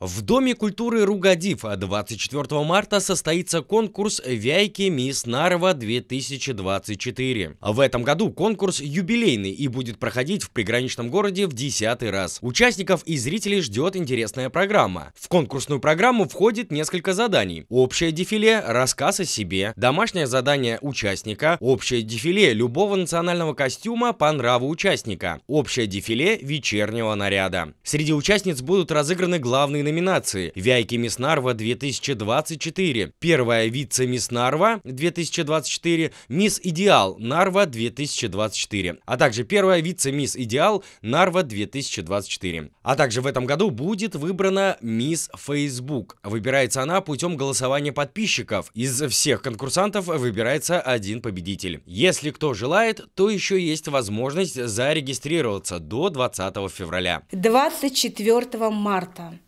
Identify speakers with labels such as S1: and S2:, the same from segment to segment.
S1: В Доме культуры Ругадив 24 а марта состоится конкурс «Вяйки Мисс Нарва-2024». В этом году конкурс юбилейный и будет проходить в приграничном городе в десятый раз. Участников и зрителей ждет интересная программа. В конкурсную программу входит несколько заданий. Общее дефиле, рассказ о себе, домашнее задание участника, общее дефиле любого национального костюма по нраву участника, общее дефиле вечернего наряда. Среди участниц будут разыграны главные номинации «Вяйки Нарва 2024», первая вице-мисс Нарва 2024, «Мисс Идеал Нарва 2024», а также первая вице-мисс Идеал Нарва 2024. А также в этом году будет выбрана мисс Фейсбук. Выбирается она путем голосования подписчиков. Из всех конкурсантов выбирается один победитель. Если кто желает, то еще есть возможность зарегистрироваться до 20 февраля.
S2: 24 марта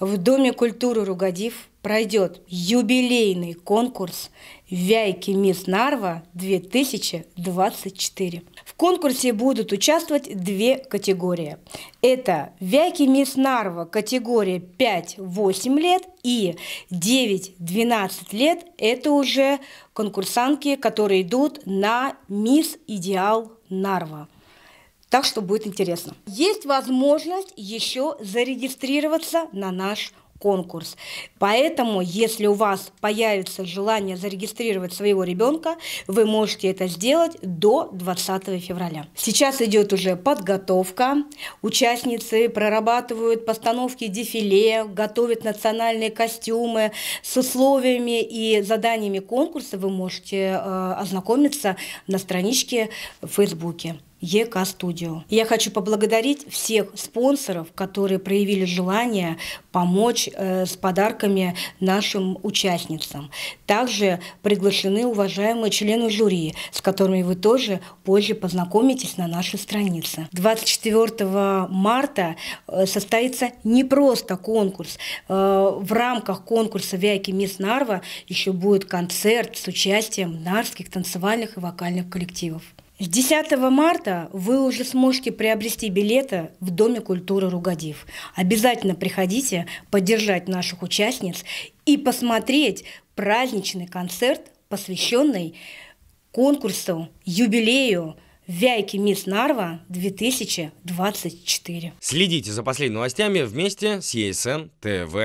S2: в Доме культуры Ругадив пройдет юбилейный конкурс «Вяйки мисс Нарва-2024». В конкурсе будут участвовать две категории. Это «Вяйки мисс Нарва» категория 5-8 лет и 9-12 лет – это уже конкурсантки, которые идут на «Мисс Идеал Нарва». Так что будет интересно. Есть возможность еще зарегистрироваться на наш конкурс. Поэтому, если у вас появится желание зарегистрировать своего ребенка, вы можете это сделать до 20 февраля. Сейчас идет уже подготовка. Участницы прорабатывают постановки дефиле, готовят национальные костюмы. С условиями и заданиями конкурса вы можете э, ознакомиться на страничке в Фейсбуке. ЕК Студио. Я хочу поблагодарить всех спонсоров, которые проявили желание помочь э, с подарками нашим участницам. Также приглашены уважаемые члены жюри, с которыми вы тоже позже познакомитесь на нашей странице. 24 марта э, состоится не просто конкурс. Э, в рамках конкурса «Вяйки Мисс Нарва» еще будет концерт с участием нарских танцевальных и вокальных коллективов. С 10 марта вы уже сможете приобрести билеты в Доме культуры Ругадив. Обязательно приходите поддержать наших участниц и посмотреть праздничный концерт, посвященный конкурсу, юбилею Вяйки Мисс Нарва 2024.
S1: Следите за последними новостями вместе с ЕСН ТВ.